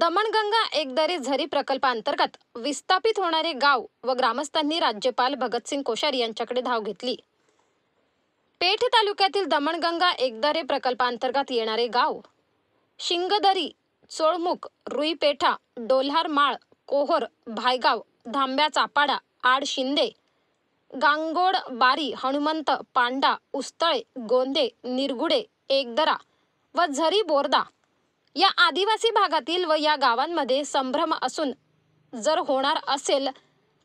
दमणगंगा एकदरे झरी प्रकल्पांतर्गत विस्थापित होणारे गाव व ग्रामस्थांनी राज्यपाल भगतसिंग कोश्यारी यांच्याकडे धाव घेतली पेठ तालुक्यातील दमणगंगा एकदरे प्रकल्पांतर्गत येणारे गाव शिंगदरी चोळमुख रुईपेठा डोल्हार माळ कोहोर भायगाव धांब्या चापाडा आड शिंदे गांगोड बारी हनुमंत पांडा उस्तळे गोंदे निरगुडे एकदरा व झरी बोरदा या आदिवासी भागातील व या गावांमध्ये संभ्रम असून जर होणार असेल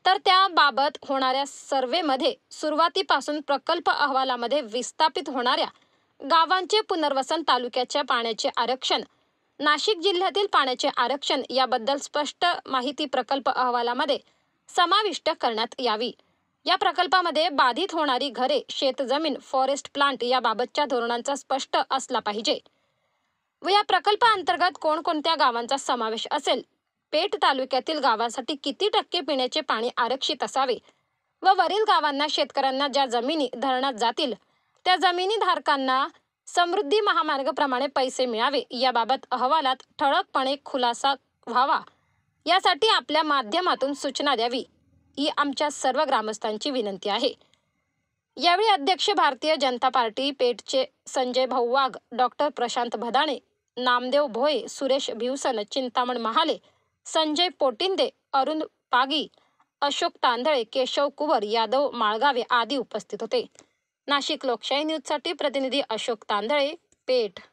तर त्याबाबत होणाऱ्या सर्वेमध्ये सुरुवातीपासून प्रकल्प अहवालामध्ये विस्थापित होणाऱ्या गावांचे पुनर्वसन तालुक्याच्या पाण्याचे आरक्षण नाशिक जिल्ह्यातील पाण्याचे आरक्षण याबद्दल स्पष्ट माहिती प्रकल्प अहवालामध्ये समाविष्ट करण्यात यावी या प्रकल्पामध्ये बाधित होणारी घरे शेतजमीन फॉरेस्ट प्लांट याबाबतच्या धोरणांचा स्पष्ट असला पाहिजे व या प्रकल्पाअंतर्गत कोणकोणत्या गावांचा समावेश असेल पेठ तालुक्यातील गावांसाठी किती टक्के पिण्याचे पाणी आरक्षित असावे व वरील गावांना शेतकऱ्यांना ज्या जमिनी धरणात जातील त्या जमिनी धारकांना समृद्धी महामार्गप्रमाणे पैसे मिळावे याबाबत अहवालात ठळकपणे खुलासा व्हावा यासाठी आपल्या माध्यमातून सूचना द्यावी ही आमच्या सर्व ग्रामस्थांची विनंती आहे यावेळी अध्यक्ष भारतीय जनता पार्टी पेठचे संजय भाऊ वाघ डॉक्टर प्रशांत भदाणे नामदेव भोय सुरेश भिवसन चिंतामण महाले संजय पोटिंदे अरुण पागी अशोक तांदळे केशव कुवर यादव माळगावे आदी उपस्थित होते नाशिक लोकशाही न्यूजसाठी प्रतिनिधी अशोक तांदळे पेठ